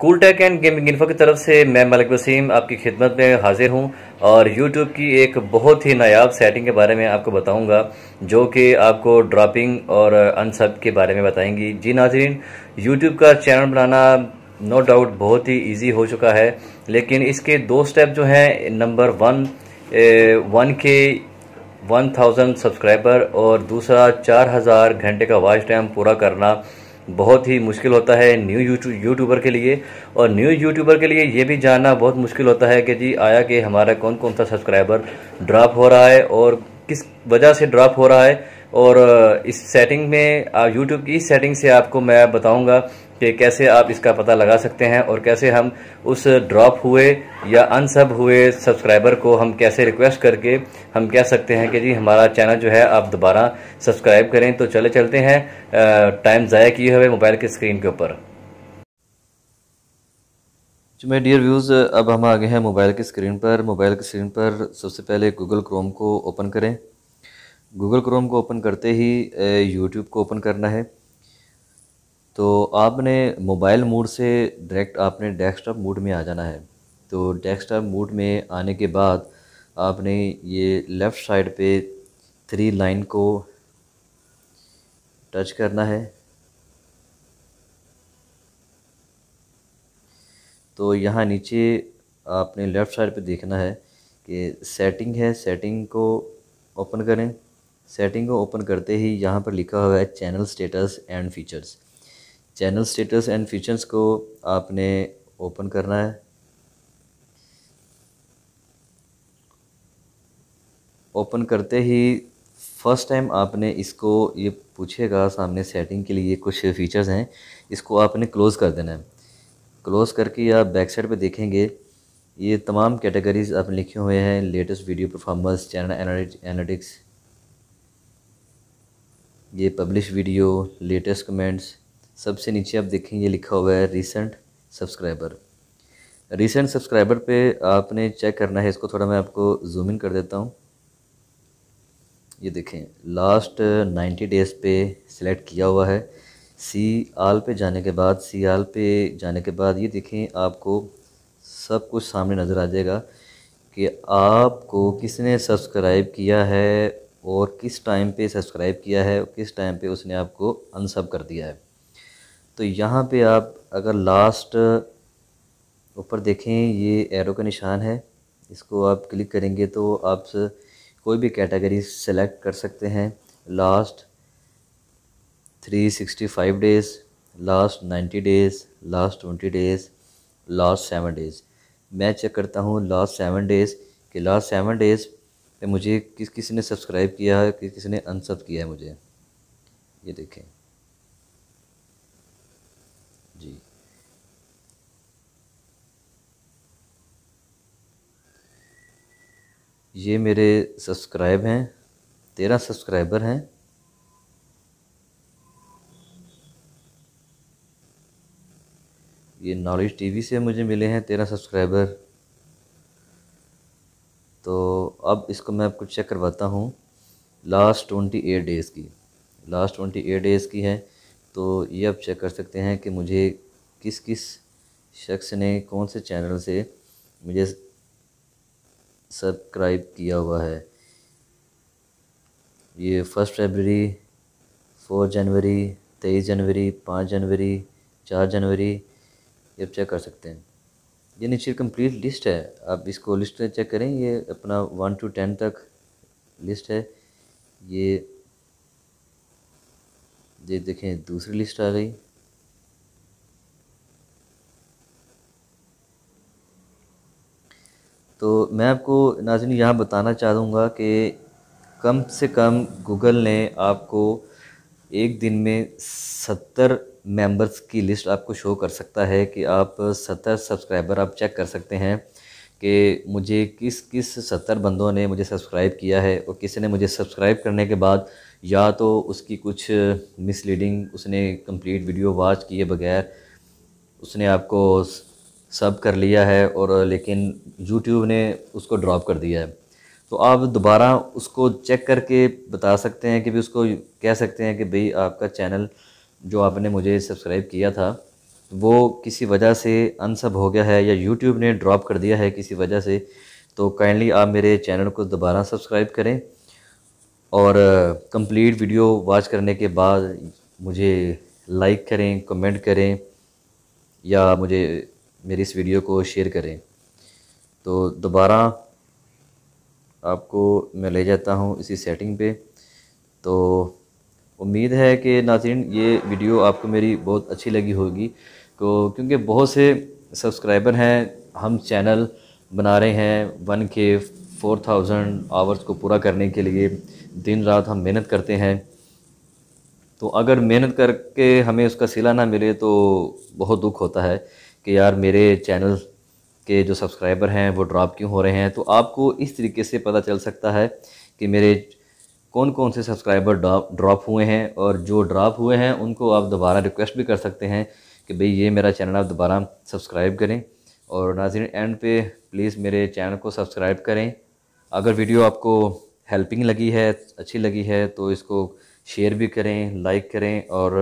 cool and gaming info की तरफ से मैं मलिक वसीम आपकी खिदमत में हाजिर हूं और यूट्यूब की एक बहुत ही नायाब सेटिंग के बारे में आपको बताऊंगा जो कि आपको ड्रॉपिंग और अनसब के बारे में बताएंगी जी नाजरीन यूट्यूब का चैनल बनाना नो डाउट बहुत ही ईजी हो चुका है लेकिन इसके दो स्टेप जो हैं number one one K one thousand subscriber और दूसरा चार हज़ार घंटे का वॉच टाइम पूरा करना बहुत ही मुश्किल होता है न्यू यूट्यूबर के लिए और न्यू यूट्यूबर के लिए ये भी जानना बहुत मुश्किल होता है कि जी आया कि हमारा कौन कौन सा सब्सक्राइबर ड्रॉप हो रहा है और किस वजह से ड्रॉप हो रहा है और इस सेटिंग में यूट्यूब की इस सेटिंग से आपको मैं बताऊंगा कि कैसे आप इसका पता लगा सकते हैं और कैसे हम उस ड्रॉप हुए या अनसब हुए सब्सक्राइबर को हम कैसे रिक्वेस्ट करके हम कह सकते हैं कि जी हमारा चैनल जो है आप दोबारा सब्सक्राइब करें तो चले चलते हैं टाइम ज़ाया किए हुए मोबाइल के स्क्रीन के ऊपर जी मैं डियर व्यूज़ अब हम आ गए हैं मोबाइल की स्क्रीन पर मोबाइल की स्क्रीन पर सबसे पहले गूगल क्रोम को ओपन करें गूगल क्रोम को ओपन करते ही यूट्यूब को ओपन करना है तो आपने मोबाइल मोड से डायरेक्ट आपने डेस्कटॉप मोड में आ जाना है तो डेस्कटॉप मोड में आने के बाद आपने ये लेफ़्ट साइड पे थ्री लाइन को टच करना है तो यहाँ नीचे आपने लेफ़्ट साइड पे देखना है कि सेटिंग है सेटिंग को ओपन करें सेटिंग को ओपन करते ही यहाँ पर लिखा हुआ है channel status and features channel status and features को आपने ओपन करना है ओपन करते ही फ़र्स्ट टाइम आपने इसको ये पूछेगा सामने सेटिंग के लिए कुछ फ़ीचर्स हैं इसको आपने क्लोज़ कर देना है क्लोज़ करके आप बैक साइड पे देखेंगे ये तमाम कैटेगरीज आपने लिखे हुए हैं latest video performance channel analytics ये पब्लिश वीडियो लेटेस्ट कमेंट्स सबसे नीचे आप देखें ये लिखा हुआ है रिसेंट सब्सक्राइबर रिसेंट सब्सक्राइबर पे आपने चेक करना है इसको थोड़ा मैं आपको जूम इन कर देता हूँ ये देखें लास्ट नाइन्टी डेज़ पे सिलेक्ट किया हुआ है सी आल पे जाने के बाद सी आल पे जाने के बाद ये देखें आपको सब कुछ सामने नज़र आ जाएगा कि आपको किसने सब्सक्राइब किया है और किस टाइम पे सब्सक्राइब किया है किस टाइम पे उसने आपको अनसब कर दिया है तो यहाँ पे आप अगर लास्ट uh, ऊपर देखें ये एरो का निशान है इसको आप क्लिक करेंगे तो आप कोई भी कैटेगरी सेलेक्ट कर सकते हैं last 365 days last 90 days last 20 days last seven days मैं चेक करता हूँ लास्ट सेवन डेज़ कि लास्ट सेवन डेज़ पे मुझे किस किसी ने सब्सक्राइब किया है किस किसी ने अनसब किया है मुझे ये देखें ये मेरे सब्सक्राइब हैं तेरह सब्सक्राइबर हैं ये नॉलेज टीवी से मुझे मिले हैं तेरह सब्सक्राइबर तो अब इसको मैं आपको चेक करवाता हूँ लास्ट ट्वेंटी एट डेज़ की लास्ट ट्वेंटी एट डेज़ की है तो ये आप चेक कर सकते हैं कि मुझे किस किस शख्स ने कौन से चैनल से मुझे सब्सक्राइब किया हुआ है ये फर्स्ट फरवरी फोर जनवरी तेईस जनवरी पाँच जनवरी चार जनवरी ये आप चेक कर सकते हैं ये नीचे कंप्लीट लिस्ट है आप इसको लिस्ट चेक करें ये अपना वन टू टेन तक लिस्ट है ये ये देखें दूसरी लिस्ट आ गई तो मैं आपको नाजिन यहाँ बताना चाहूँगा कि कम से कम गूगल ने आपको एक दिन में सत्तर मेंबर्स की लिस्ट आपको शो कर सकता है कि आप सत्तर सब्सक्राइबर आप चेक कर सकते हैं कि मुझे किस किस सत्तर बंदों ने मुझे सब्सक्राइब किया है और किसी ने मुझे सब्सक्राइब करने के बाद या तो उसकी कुछ मिसलीडिंग उसने कंप्लीट वीडियो वॉच किए बगैर उसने आपको सब कर लिया है और लेकिन यूट्यूब ने उसको ड्रॉप कर दिया है तो आप दोबारा उसको चेक करके बता सकते हैं कि भी उसको कह सकते हैं कि भाई आपका चैनल जो आपने मुझे सब्सक्राइब किया था वो किसी वजह से अनसब हो गया है या यूट्यूब ने ड्रॉप कर दिया है किसी वजह से तो काइंडली आप मेरे चैनल को दोबारा सब्सक्राइब करें और कंप्लीट वीडियो वॉच करने के बाद मुझे लाइक करें कमेंट करें या मुझे मेरी इस वीडियो को शेयर करें तो दोबारा आपको मैं ले जाता हूँ इसी सेटिंग पे तो उम्मीद है कि नाजिन ये वीडियो आपको मेरी बहुत अच्छी लगी होगी तो क्योंकि बहुत से सब्सक्राइबर हैं हम चैनल बना रहे हैं वन के फोर थाउजेंड आवर्स को पूरा करने के लिए दिन रात हम मेहनत करते हैं तो अगर मेहनत करके हमें उसका सिला ना मिले तो बहुत दुख होता है कि यार मेरे चैनल के जो सब्सक्राइबर हैं वो ड्रॉप क्यों हो रहे हैं तो आपको इस तरीके से पता चल सकता है कि मेरे कौन कौन से सब्सक्राइबर ड्रॉप हुए हैं और जो ड्रॉप हुए हैं उनको आप दोबारा रिक्वेस्ट भी कर सकते हैं कि भाई ये मेरा चैनल आप दोबारा सब्सक्राइब करें और नाजिन एंड पे प्लीज़ मेरे चैनल को सब्सक्राइब करें अगर वीडियो आपको हेल्पिंग लगी है अच्छी लगी है तो इसको शेयर भी करें लाइक करें और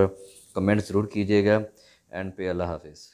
कमेंट ज़रूर कीजिएगा एंड पे अल्लाह हाफिज़